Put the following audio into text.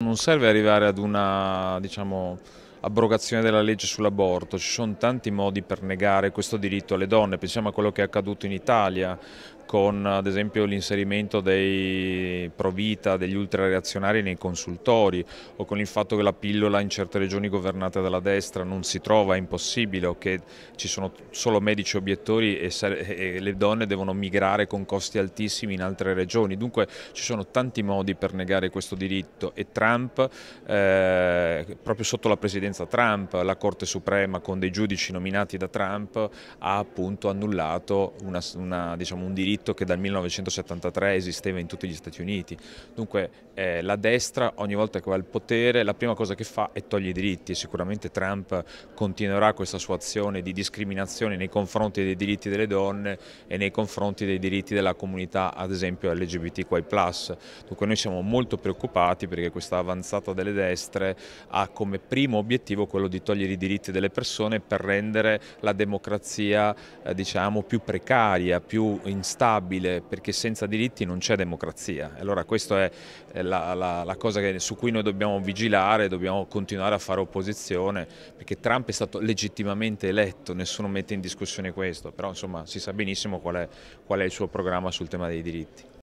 Non serve arrivare ad una diciamo, abrogazione della legge sull'aborto, ci sono tanti modi per negare questo diritto alle donne, pensiamo a quello che è accaduto in Italia, con ad esempio l'inserimento dei provita, degli ultrareazionari nei consultori o con il fatto che la pillola in certe regioni governate dalla destra non si trova, è impossibile o che ci sono solo medici obiettori e, e le donne devono migrare con costi altissimi in altre regioni. Dunque ci sono tanti modi per negare questo diritto e Trump, eh, proprio sotto la presidenza Trump, la Corte Suprema con dei giudici nominati da Trump ha appunto annullato una, una, diciamo, un diritto diritto che dal 1973 esisteva in tutti gli Stati Uniti. Dunque eh, la destra ogni volta che va al potere la prima cosa che fa è togliere i diritti e sicuramente Trump continuerà questa sua azione di discriminazione nei confronti dei diritti delle donne e nei confronti dei diritti della comunità ad esempio LGBTQI+. Dunque noi siamo molto preoccupati perché questa avanzata delle destre ha come primo obiettivo quello di togliere i diritti delle persone per rendere la democrazia eh, diciamo più precaria, più instabile stabile perché senza diritti non c'è democrazia. Allora questa è la, la, la cosa che, su cui noi dobbiamo vigilare, dobbiamo continuare a fare opposizione perché Trump è stato legittimamente eletto, nessuno mette in discussione questo, però insomma si sa benissimo qual è, qual è il suo programma sul tema dei diritti.